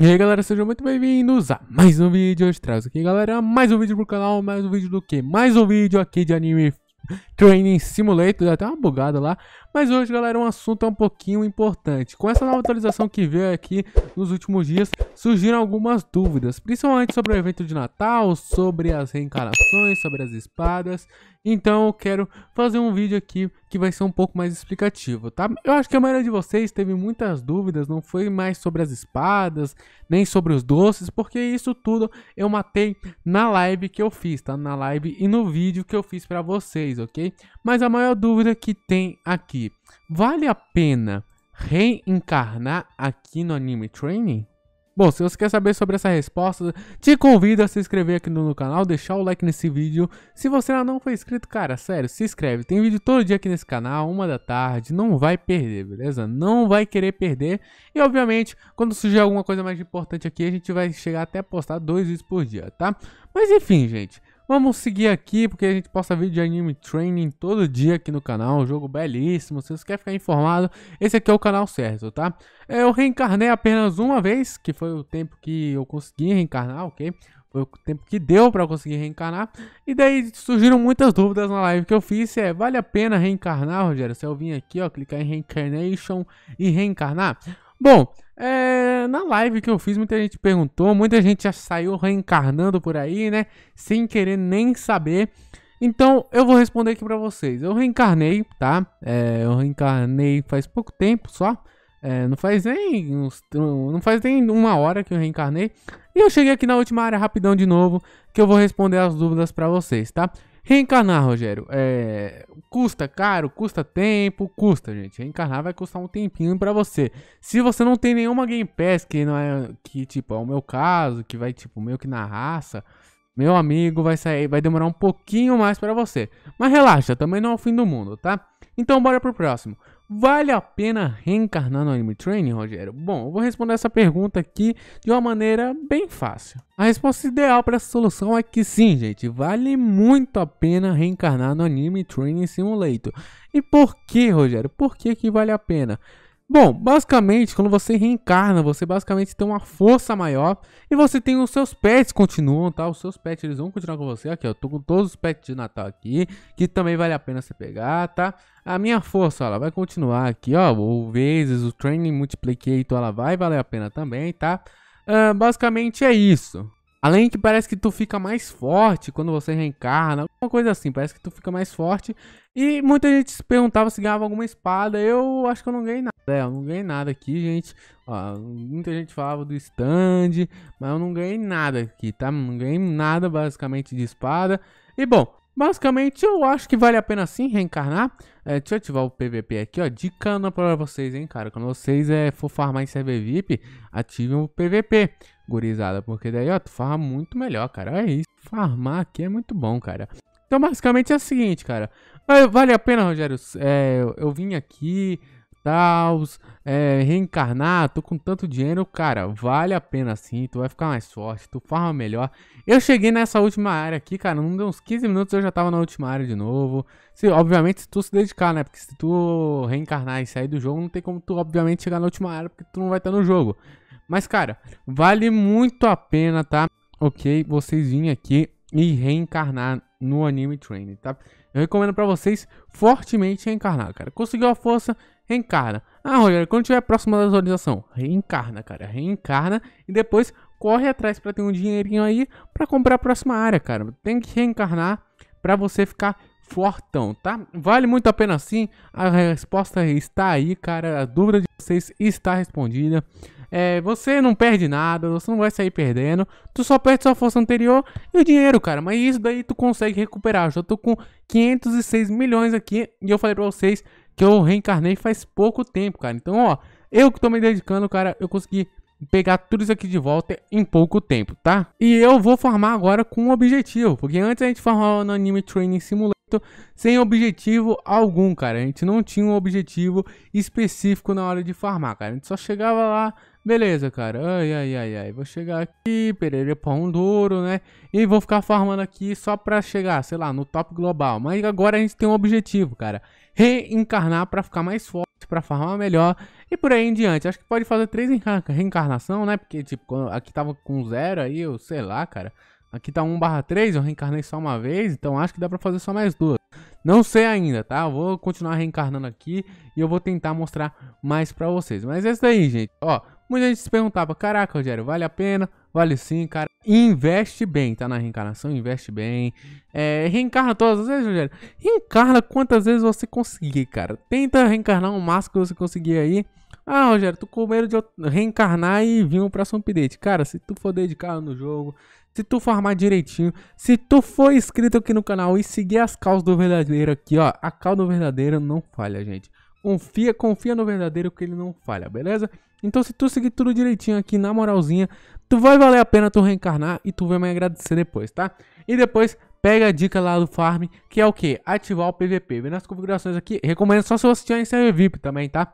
E aí galera, sejam muito bem-vindos a mais um vídeo, hoje traz aqui galera, mais um vídeo pro canal, mais um vídeo do que? Mais um vídeo aqui de Anime Training Simulator, deu até uma bugada lá, mas hoje galera um assunto um pouquinho importante, com essa nova atualização que veio aqui nos últimos dias, surgiram algumas dúvidas, principalmente sobre o evento de Natal, sobre as reencarnações, sobre as espadas. Então eu quero fazer um vídeo aqui que vai ser um pouco mais explicativo, tá? Eu acho que a maioria de vocês teve muitas dúvidas, não foi mais sobre as espadas, nem sobre os doces, porque isso tudo eu matei na live que eu fiz, tá? Na live e no vídeo que eu fiz para vocês, ok? Mas a maior dúvida que tem aqui, vale a pena reencarnar aqui no Anime Training? Bom, se você quer saber sobre essa resposta, te convido a se inscrever aqui no, canal, deixar o like nesse vídeo. Se você ainda não foi inscrito, cara, sério, se inscreve. Tem vídeo todo dia aqui nesse canal, uma da tarde, não vai perder, beleza? Não vai querer perder. E, obviamente, quando surgir alguma coisa mais importante aqui, a gente vai chegar até a postar dois vídeos por dia, tá? Mas, enfim, gente, Vamos seguir aqui, porque a gente posta vídeo de anime training todo dia aqui no canal. Um jogo belíssimo, se você quer ficar informado, esse aqui é o canal certo, tá? Eu reencarnei apenas uma vez, que foi o tempo que eu consegui reencarnar, ok? Foi o tempo que deu para conseguir reencarnar. E daí surgiram muitas dúvidas na live que eu fiz. Se é, vale a pena reencarnar, Rogério? Se eu vim aqui, ó, clicar em Reincarnation e reencarnar... Bom, é, na live que eu fiz, muita gente perguntou, muita gente já saiu reencarnando por aí, né? Sem querer nem saber. Então eu vou responder aqui para vocês. Eu reencarnei, tá? É, eu reencarnei faz pouco tempo só. É, não faz nem uns, não faz nem uma hora que eu reencarnei. E eu cheguei aqui na última área rapidão de novo, que eu vou responder as dúvidas para vocês, tá? Reencarnar, Rogério, é... custa caro, custa tempo, custa, gente. Reencarnar vai custar um tempinho para você. Se você não tem nenhuma Game Pass, que não é que tipo é o meu caso, que vai tipo meio que na raça, meu amigo, vai sair, vai demorar um pouquinho mais para você. Mas relaxa, também não é o fim do mundo, tá? Então bora pro próximo. Vale a pena reencarnar no Anime Training, Rogério? Bom, eu vou responder essa pergunta aqui de uma maneira bem fácil. A resposta ideal para essa solução é que sim, gente, vale muito a pena reencarnar no Anime Training Simulator. E por que, Rogério? Por que, que vale a pena? Bom, basicamente, quando você reencarna, você basicamente tem uma força maior e você tem os seus pets continuam, tá? Os seus pets, eles vão continuar com você. Aqui, ó, eu tô com todos os pets de Natal aqui, que também vale a pena você pegar, tá? A minha força, ela vai continuar aqui, ó, o vezes, o Training Multiplicator, ela vai valer a pena também, tá? Uh, basicamente é isso. Além que parece que tu fica mais forte quando você reencarna, alguma coisa assim, parece que tu fica mais forte. E muita gente se perguntava se ganhava alguma espada, eu acho que eu não ganhei nada. É, eu não ganhei nada aqui, gente. Ó, muita gente falava do stand, mas eu não ganhei nada aqui, tá? Não ganhei nada basicamente de espada. E bom, basicamente eu acho que vale a pena sim reencarnar. É, deixa eu ativar o PVP aqui, ó. De cana pra vocês, hein, cara. Quando vocês é, for farmar em server VIP, ativem o PVP, gurizada. Porque daí, ó, tu farma muito melhor, cara. É isso. Farmar aqui é muito bom, cara. Então, basicamente é o seguinte, cara. Vale a pena, Rogério, é, eu, eu vim aqui tal, é, reencarnar, tô com tanto dinheiro, cara, vale a pena sim, tu vai ficar mais forte, tu farma melhor. Eu cheguei nessa última área aqui, cara, não deu uns 15 minutos, eu já tava na última área de novo. Se, obviamente, se tu se dedicar, né, porque se tu reencarnar e sair do jogo, não tem como tu, obviamente, chegar na última área, porque tu não vai estar no jogo. Mas, cara, vale muito a pena, tá? Ok, vocês virem aqui e reencarnar no Anime Train, tá? Eu recomendo para vocês fortemente reencarnar, cara. Conseguiu a força, reencarna. Ah, Rogério, quando tiver próximo da visualização, reencarna, cara. Reencarna e depois corre atrás para ter um dinheirinho aí para comprar a próxima área, cara. Tem que reencarnar para você ficar fortão, tá? Vale muito a pena sim. A resposta está aí, cara. A dúvida de vocês está respondida. É, você não perde nada, você não vai sair perdendo. Tu só perde sua força anterior e o dinheiro, cara. Mas isso daí tu consegue recuperar. Eu já tô com 506 milhões aqui e eu falei pra vocês que eu reencarnei faz pouco tempo, cara. Então, ó, eu que tô me dedicando, cara, eu consegui pegar tudo isso aqui de volta em pouco tempo, tá? E eu vou farmar agora com um objetivo, porque antes a gente farmava no Anime Training Simulator sem objetivo algum, cara. A gente não tinha um objetivo específico na hora de farmar, cara. A gente só chegava lá, Beleza, cara. Ai, ai, ai, ai. Vou chegar aqui, perere pão duro, né? E vou ficar farmando aqui só pra chegar, sei lá, no top global. Mas agora a gente tem um objetivo, cara. Reencarnar pra ficar mais forte, pra farmar melhor e por aí em diante. Acho que pode fazer três reencarnação, né? Porque, tipo, aqui tava com zero aí, eu sei lá, cara. Aqui tá 1 barra 3, eu reencarnei só uma vez, então acho que dá pra fazer só mais duas. Não sei ainda, tá? Eu vou continuar reencarnando aqui e eu vou tentar mostrar mais pra vocês. Mas é isso daí, gente. Ó, Muita gente se perguntava, caraca, Rogério, vale a pena? Vale sim, cara. Investe bem, tá na reencarnação, investe bem. É, reencarna todas as vezes, Rogério. Reencarna quantas vezes você conseguir, cara. Tenta reencarnar o máximo que você conseguir aí. Ah, Rogério, tu com medo de reencarnar e vir um próximo update. Cara, se tu for dedicado no jogo, se tu farmar direitinho, se tu for inscrito aqui no canal e seguir as causas do verdadeiro aqui, ó. A causa do verdadeiro não falha, gente. Confia, confia no verdadeiro que ele não falha, beleza? Então se tu seguir tudo direitinho aqui, na moralzinha, tu vai valer a pena tu reencarnar e tu vai me agradecer depois, tá? E depois, pega a dica lá do farm, que é o que? Ativar o PVP. Vem nas configurações aqui, recomendo só se você tiver em server VIP também, tá?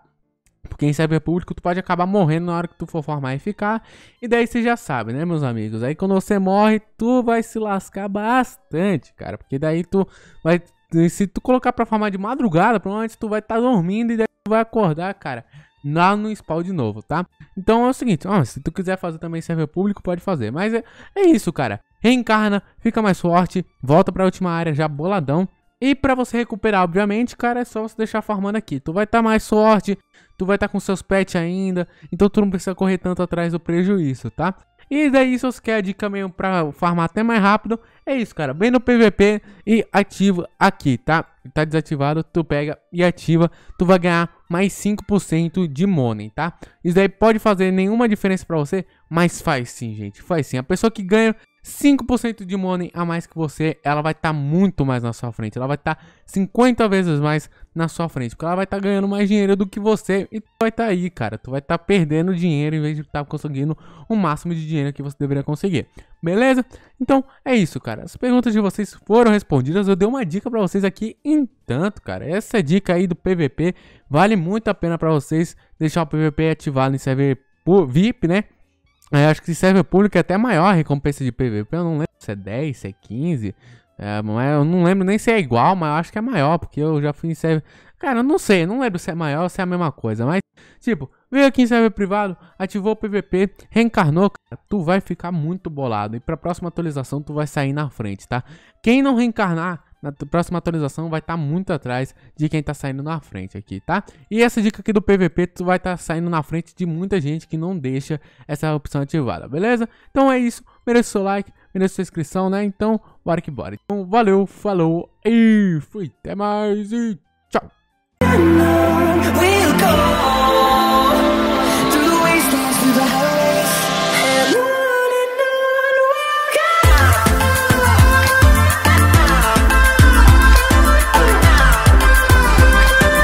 Porque em server público tu pode acabar morrendo na hora que tu for formar e ficar. E daí você já sabe, né, meus amigos? Aí quando você morre, tu vai se lascar bastante, cara. Porque daí tu vai se tu colocar pra farmar de madrugada, provavelmente tu vai estar tá dormindo e daí tu vai acordar, cara, lá no spawn de novo, tá? Então é o seguinte, ó, se tu quiser fazer também server público, pode fazer. Mas é, é isso, cara. Reencarna, fica mais forte, volta pra última área já boladão. E pra você recuperar, obviamente, cara, é só você deixar farmando aqui. Tu vai estar tá mais forte, tu vai estar tá com seus pets ainda, então tu não precisa correr tanto atrás do prejuízo, tá? E daí, se você quer de caminho pra farmar até mais rápido, é isso, cara. Vem no PVP e ativa aqui, tá? Tá desativado, tu pega e ativa. Tu vai ganhar mais 5% de money, tá? Isso daí pode fazer nenhuma diferença pra você, mas faz sim, gente. Faz sim. A pessoa que ganha 5% de money a mais que você, ela vai estar tá muito mais na sua frente. Ela vai estar tá 50 vezes mais na sua frente, porque ela vai estar tá ganhando mais dinheiro do que você e tu vai estar tá aí, cara. Tu vai estar tá perdendo dinheiro em vez de estar tá conseguindo o máximo de dinheiro que você deveria conseguir. Beleza? Então é isso, cara. As perguntas de vocês foram respondidas. Eu dei uma dica para vocês aqui. Entanto, cara, essa é dica aí do PVP vale muito a pena para vocês deixar o PVP ativado em server VIP, né? Eu é, acho que serve público é até maior a recompensa de PVP. Eu não lembro se é 10, se é 15. É, eu não lembro nem se é igual, mas eu acho que é maior, porque eu já fui em serve. Cara, eu não sei, eu não lembro se é maior ou se é a mesma coisa, mas, tipo, veio aqui em server privado, ativou o PVP, reencarnou, cara, tu vai ficar muito bolado. E pra próxima atualização tu vai sair na frente, tá? Quem não reencarnar, na próxima atualização vai estar tá muito atrás de quem está saindo na frente aqui, tá? E essa dica aqui do PVP, tu vai estar tá saindo na frente de muita gente que não deixa essa opção ativada, beleza? Então é isso, merece seu like, merece sua inscrição, né? Então, bora que bora. Então, valeu, falou e fui, até mais e